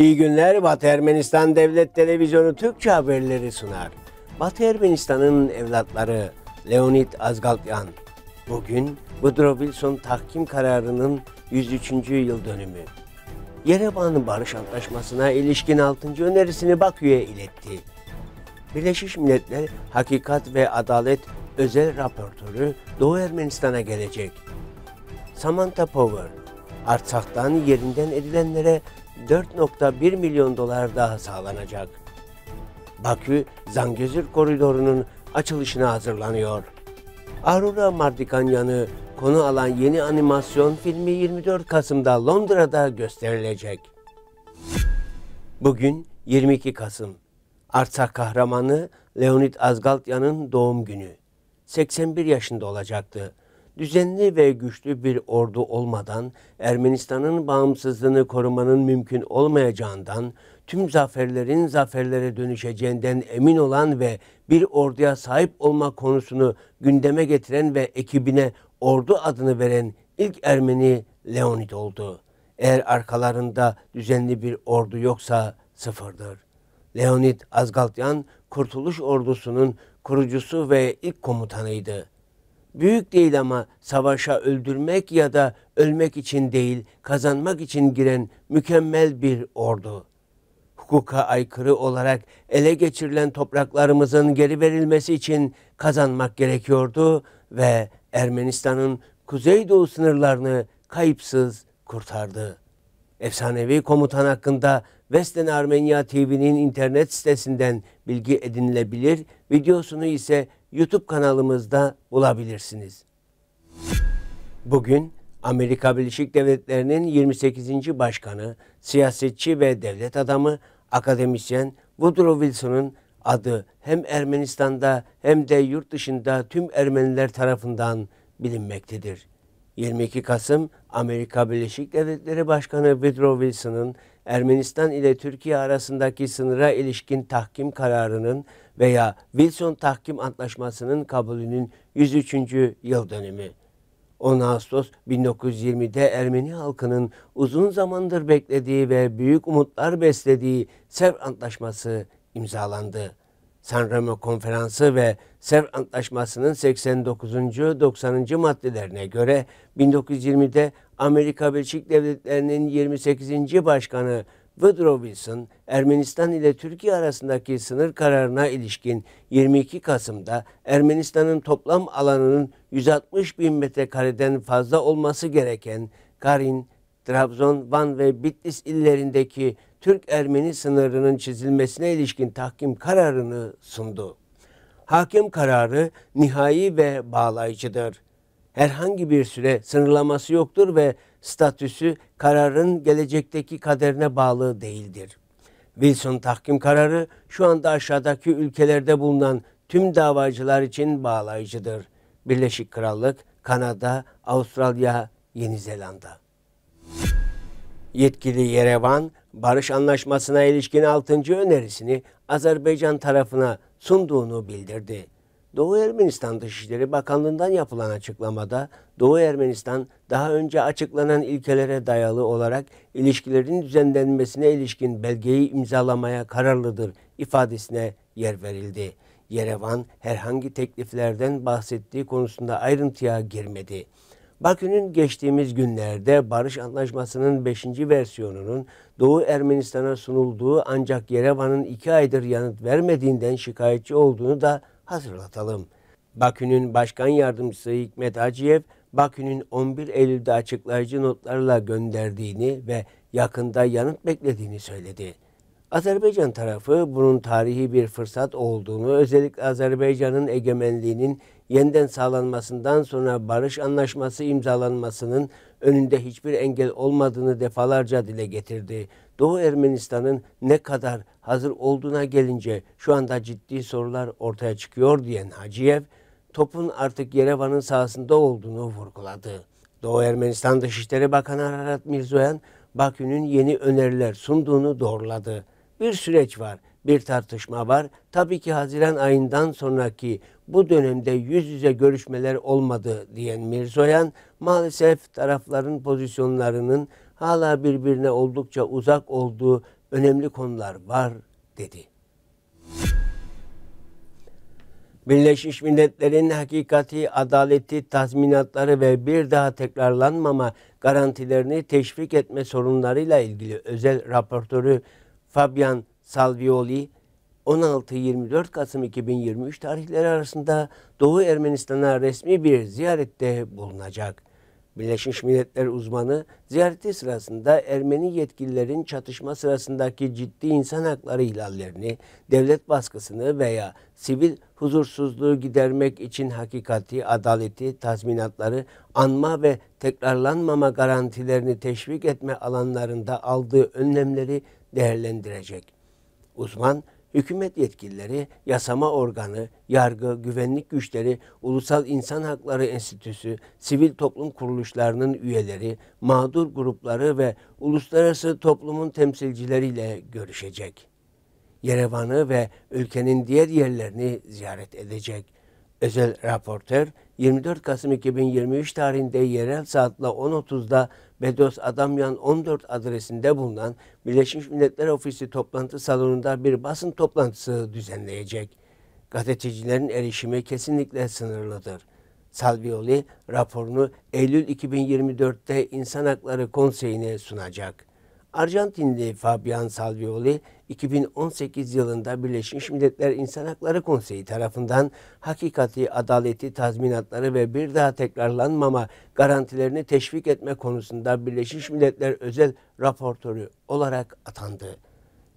İyi günler. Batı Ermenistan Devlet Televizyonu Türkçe haberleri sunar. Batı Ermenistan'ın evlatları Leonid Azgalyan. Bugün Woodrow Wilson tahkim kararının 103. yıl dönümü. Yerevan Barış Antlaşması'na ilişkin 6. önerisini Bakü'ye iletti. Birleşmiş Milletler Hakikat ve Adalet özel raportörü Doğu Ermenistan'a gelecek. Samantha Power, Artsak'tan yerinden edilenlere 4.1 milyon dolar daha sağlanacak. Bakü Zangezur koridorunun açılışına hazırlanıyor. Aurora Mardikanyan'ı konu alan yeni animasyon filmi 24 Kasım'da Londra'da gösterilecek. Bugün 22 Kasım. Artsak kahramanı Leonid Azgaltya'nın doğum günü. 81 yaşında olacaktı düzenli ve güçlü bir ordu olmadan Ermenistan'ın bağımsızlığını korumanın mümkün olmayacağından, tüm zaferlerin zaferlere dönüşeceğinden emin olan ve bir orduya sahip olma konusunu gündeme getiren ve ekibine ordu adını veren ilk Ermeni Leonid oldu. Eğer arkalarında düzenli bir ordu yoksa sıfırdır. Leonid Azgaltyan Kurtuluş Ordusu'nun kurucusu ve ilk komutanıydı büyük değil ama savaşa öldürmek ya da ölmek için değil, kazanmak için giren mükemmel bir ordu. Hukuka aykırı olarak ele geçirilen topraklarımızın geri verilmesi için kazanmak gerekiyordu ve Ermenistan'ın kuzeydoğu sınırlarını kayıpsız kurtardı. Efsanevi komutan hakkında Western Armenia TV'nin internet sitesinden bilgi edinilebilir, videosunu ise YouTube kanalımızda bulabilirsiniz. Bugün Amerika Birleşik Devletleri'nin 28. Başkanı, siyasetçi ve devlet adamı, akademisyen Woodrow Wilson'ın adı hem Ermenistan'da hem de yurt dışında tüm Ermeniler tarafından bilinmektedir. 22 Kasım Amerika Birleşik Devletleri Başkanı Woodrow Wilson'ın Ermenistan ile Türkiye arasındaki sınıra ilişkin tahkim kararının veya Wilson Tahkim Antlaşması'nın kabulünün 103. yıl dönümü. 10 Ağustos 1920'de Ermeni halkının uzun zamandır beklediği ve büyük umutlar beslediği Sevr Antlaşması imzalandı. San Remo Konferansı ve Sev Antlaşması'nın 89. 90. maddelerine göre 1920'de Amerika Birleşik Devletleri'nin 28. Başkanı Woodrow Wilson, Ermenistan ile Türkiye arasındaki sınır kararına ilişkin 22 Kasım'da Ermenistan'ın toplam alanının 160 bin metrekareden fazla olması gereken Karin Trabzon, Van ve Bitlis illerindeki Türk-Ermeni sınırının çizilmesine ilişkin tahkim kararını sundu. Hakim kararı nihai ve bağlayıcıdır. Herhangi bir süre sınırlaması yoktur ve statüsü kararın gelecekteki kaderine bağlı değildir. Wilson tahkim kararı şu anda aşağıdaki ülkelerde bulunan tüm davacılar için bağlayıcıdır. Birleşik Krallık, Kanada, Avustralya, Yeni Zelanda. Yetkili Yerevan, barış anlaşmasına ilişkin 6. önerisini Azerbaycan tarafına sunduğunu bildirdi. Doğu Ermenistan Dışişleri Bakanlığı'ndan yapılan açıklamada Doğu Ermenistan daha önce açıklanan ilkelere dayalı olarak ilişkilerin düzenlenmesine ilişkin belgeyi imzalamaya kararlıdır ifadesine yer verildi. Yerevan herhangi tekliflerden bahsettiği konusunda ayrıntıya girmedi. Bakü'nün geçtiğimiz günlerde barış anlaşmasının 5. versiyonunun Doğu Ermenistan'a sunulduğu ancak Yerevan'ın 2 aydır yanıt vermediğinden şikayetçi olduğunu da hatırlatalım. Bakü'nün başkan yardımcısı Hikmet Aciyev, Bakü'nün 11 Eylül'de açıklayıcı notlarla gönderdiğini ve yakında yanıt beklediğini söyledi. Azerbaycan tarafı bunun tarihi bir fırsat olduğunu, özellikle Azerbaycan'ın egemenliğinin yeniden sağlanmasından sonra barış anlaşması imzalanmasının önünde hiçbir engel olmadığını defalarca dile getirdi. Doğu Ermenistan'ın ne kadar hazır olduğuna gelince şu anda ciddi sorular ortaya çıkıyor diyen Haciyev, topun artık Yerevan'ın sahasında olduğunu vurguladı. Doğu Ermenistan Dışişleri Bakanı Ararat Mirzoyan, Bakü'nün yeni öneriler sunduğunu doğruladı bir süreç var, bir tartışma var. Tabii ki Haziran ayından sonraki bu dönemde yüz yüze görüşmeler olmadı diyen Mirzoyan maalesef tarafların pozisyonlarının hala birbirine oldukça uzak olduğu önemli konular var dedi. Birleşmiş Milletler'in hakikati, adaleti, tazminatları ve bir daha tekrarlanmama garantilerini teşvik etme sorunlarıyla ilgili özel raportörü Fabian Salvioli 16-24 Kasım 2023 tarihleri arasında Doğu Ermenistan'a resmi bir ziyarette bulunacak. Birleşmiş Milletler uzmanı ziyareti sırasında Ermeni yetkililerin çatışma sırasındaki ciddi insan hakları ihlallerini, devlet baskısını veya sivil huzursuzluğu gidermek için hakikati, adaleti, tazminatları, anma ve tekrarlanmama garantilerini teşvik etme alanlarında aldığı önlemleri değerlendirecek. Uzman, hükümet yetkilileri, yasama organı, yargı, güvenlik güçleri, Ulusal İnsan Hakları Enstitüsü, sivil toplum kuruluşlarının üyeleri, mağdur grupları ve uluslararası toplumun temsilcileriyle görüşecek. Yerevan'ı ve ülkenin diğer yerlerini ziyaret edecek. Özel raportör 24 Kasım 2023 tarihinde yerel saatla 10.30'da Bedos Adamyan 14 adresinde bulunan Birleşmiş Milletler Ofisi toplantı salonunda bir basın toplantısı düzenleyecek. Gazetecilerin erişimi kesinlikle sınırlıdır. Salvioli raporunu Eylül 2024'te İnsan Hakları Konseyi'ne sunacak. Arjantinli Fabian Salvioli 2018 yılında Birleşmiş Milletler İnsan Hakları Konseyi tarafından hakikati, adaleti, tazminatları ve bir daha tekrarlanmama garantilerini teşvik etme konusunda Birleşmiş Milletler özel raportörü olarak atandı.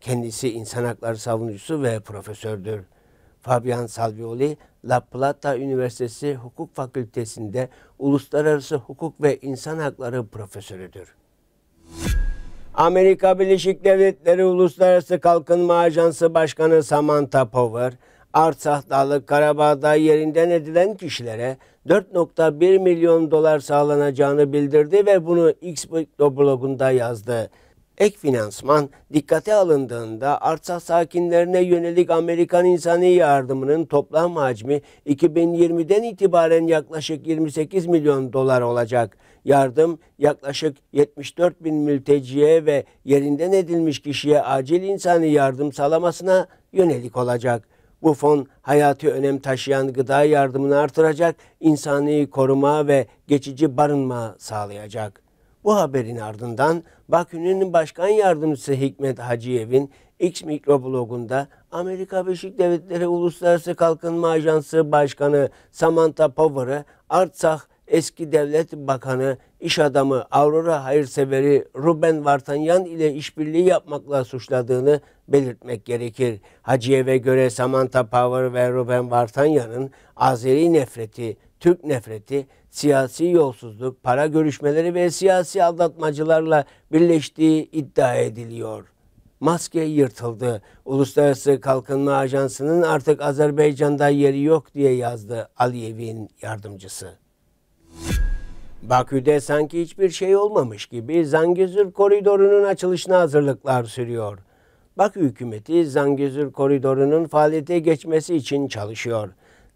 Kendisi insan hakları savunucusu ve profesördür. Fabian Salvioli, La Plata Üniversitesi Hukuk Fakültesinde Uluslararası Hukuk ve İnsan Hakları Profesörüdür. Amerika Birleşik Devletleri Uluslararası Kalkınma Ajansı Başkanı Samantha Power, Artsakh Dağlı Karabağ'da yerinden edilen kişilere 4.1 milyon dolar sağlanacağını bildirdi ve bunu X blogunda yazdı. Ek finansman dikkate alındığında arsa sakinlerine yönelik Amerikan insani yardımının toplam hacmi 2020'den itibaren yaklaşık 28 milyon dolar olacak. Yardım yaklaşık 74 bin mülteciye ve yerinden edilmiş kişiye acil insani yardım sağlamasına yönelik olacak. Bu fon hayatı önem taşıyan gıda yardımını artıracak, insani koruma ve geçici barınma sağlayacak. Bu haberin ardından Bakü'nün başkan yardımcısı Hikmet Hacıyev'in X mikroblogunda Amerika Birleşik Devletleri Uluslararası Kalkınma Ajansı Başkanı Samantha Power'ı Artsakh eski devlet bakanı, iş adamı, Aurora hayırseveri Ruben Vartanyan ile işbirliği yapmakla suçladığını belirtmek gerekir. Hacıyev'e göre Samantha Power ve Ruben Vartanyan'ın Azeri nefreti, Türk nefreti, siyasi yolsuzluk, para görüşmeleri ve siyasi aldatmacılarla birleştiği iddia ediliyor. Maske yırtıldı. Uluslararası Kalkınma Ajansı'nın artık Azerbaycan'da yeri yok diye yazdı Aliyev'in yardımcısı. Bakü'de sanki hiçbir şey olmamış gibi Zangezur Koridoru'nun açılışına hazırlıklar sürüyor. Bakü hükümeti Zangezur Koridoru'nun faaliyete geçmesi için çalışıyor.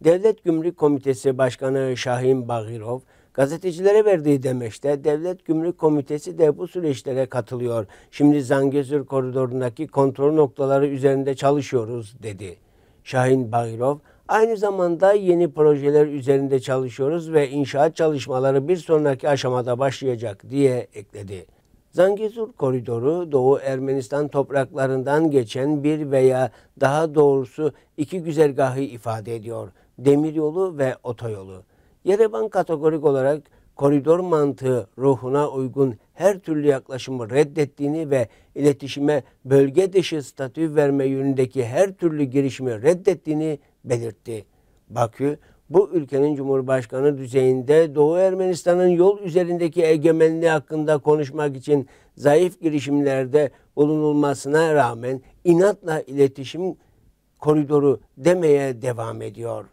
Devlet Gümrük Komitesi Başkanı Şahin Bagirov, gazetecilere verdiği demeçte Devlet Gümrük Komitesi de bu süreçlere katılıyor. Şimdi Zangezur koridorundaki kontrol noktaları üzerinde çalışıyoruz dedi. Şahin Bagirov, aynı zamanda yeni projeler üzerinde çalışıyoruz ve inşaat çalışmaları bir sonraki aşamada başlayacak diye ekledi. Zangezur koridoru Doğu Ermenistan topraklarından geçen bir veya daha doğrusu iki güzergahı ifade ediyor demiryolu ve otoyolu. Yerevan kategorik olarak koridor mantığı ruhuna uygun her türlü yaklaşımı reddettiğini ve iletişime bölge dışı statü verme yönündeki her türlü girişimi reddettiğini belirtti. Bakü, bu ülkenin Cumhurbaşkanı düzeyinde Doğu Ermenistan'ın yol üzerindeki egemenliği hakkında konuşmak için zayıf girişimlerde bulunulmasına rağmen inatla iletişim koridoru demeye devam ediyor.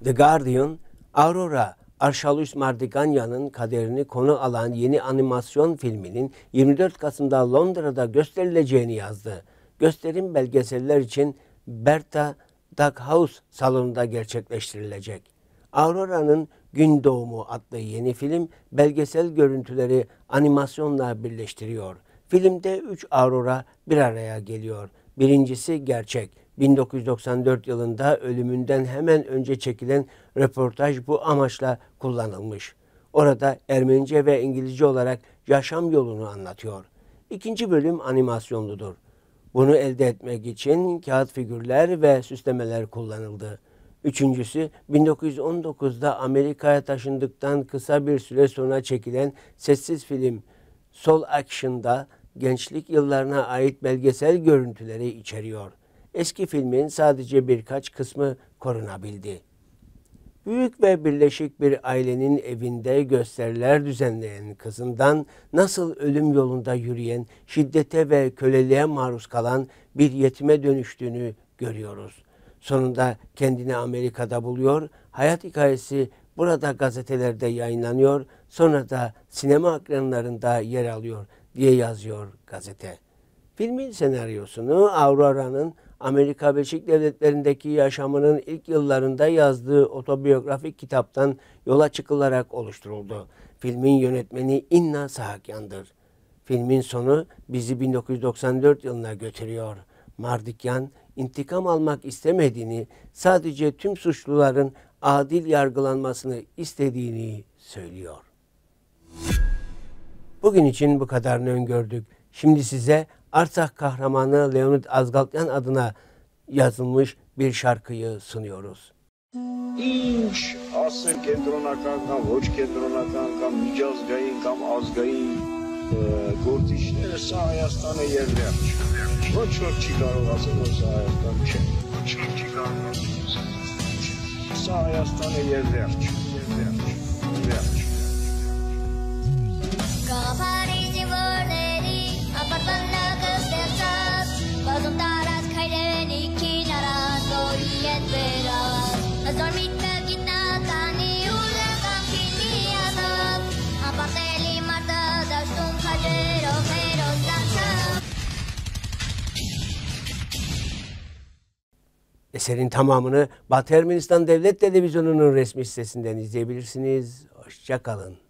The Guardian, Aurora Arşalus Mardiganya'nın kaderini konu alan yeni animasyon filminin 24 Kasım'da Londra'da gösterileceğini yazdı. Gösterim belgeseller için Berta Duckhouse salonunda gerçekleştirilecek. Aurora'nın Gün Doğumu adlı yeni film belgesel görüntüleri animasyonla birleştiriyor. Filmde üç Aurora bir araya geliyor. Birincisi gerçek, 1994 yılında ölümünden hemen önce çekilen röportaj bu amaçla kullanılmış. Orada Ermenice ve İngilizce olarak yaşam yolunu anlatıyor. İkinci bölüm animasyonludur. Bunu elde etmek için kağıt figürler ve süslemeler kullanıldı. Üçüncüsü 1919'da Amerika'ya taşındıktan kısa bir süre sonra çekilen sessiz film Sol Action'da gençlik yıllarına ait belgesel görüntüleri içeriyor eski filmin sadece birkaç kısmı korunabildi. Büyük ve birleşik bir ailenin evinde gösteriler düzenleyen kızından nasıl ölüm yolunda yürüyen, şiddete ve köleliğe maruz kalan bir yetime dönüştüğünü görüyoruz. Sonunda kendini Amerika'da buluyor, hayat hikayesi burada gazetelerde yayınlanıyor, sonra da sinema ekranlarında yer alıyor diye yazıyor gazete. Filmin senaryosunu Aurora'nın Amerika Birleşik Devletleri'ndeki yaşamının ilk yıllarında yazdığı otobiyografik kitaptan yola çıkılarak oluşturuldu. Filmin yönetmeni Inna Sahakyan'dır. Filmin sonu bizi 1994 yılına götürüyor. Mardikyan intikam almak istemediğini, sadece tüm suçluların adil yargılanmasını istediğini söylüyor. Bugün için bu kadarını öngördük. Şimdi size Արցախ kahramanı Leonid Azgaltyan adına yazılmış bir şarkıyı sunuyoruz. Ինչ ասը կենտրոնական կամ ոչ կենտրոնական կամ միջազգային կամ ազգային գործիչները սա Հայաստանը եւ վերջ։ Ոչ ոք չի կարող ասել, որ սա Հայաստան չէ։ Ոչ ոք չի կարող ասել սա Հայաստանը եւ վերջ, եւ վերջ, վերջ։ Կավարի դիվորների ապարտանա Azotaras kaireni kinaraz Oriet beraz Azor mitmel gitnatani Eserin tamamını Batı Ermenistan Devlet Televizyonu'nun resmi sitesinden izleyebilirsiniz. Hoşçakalın.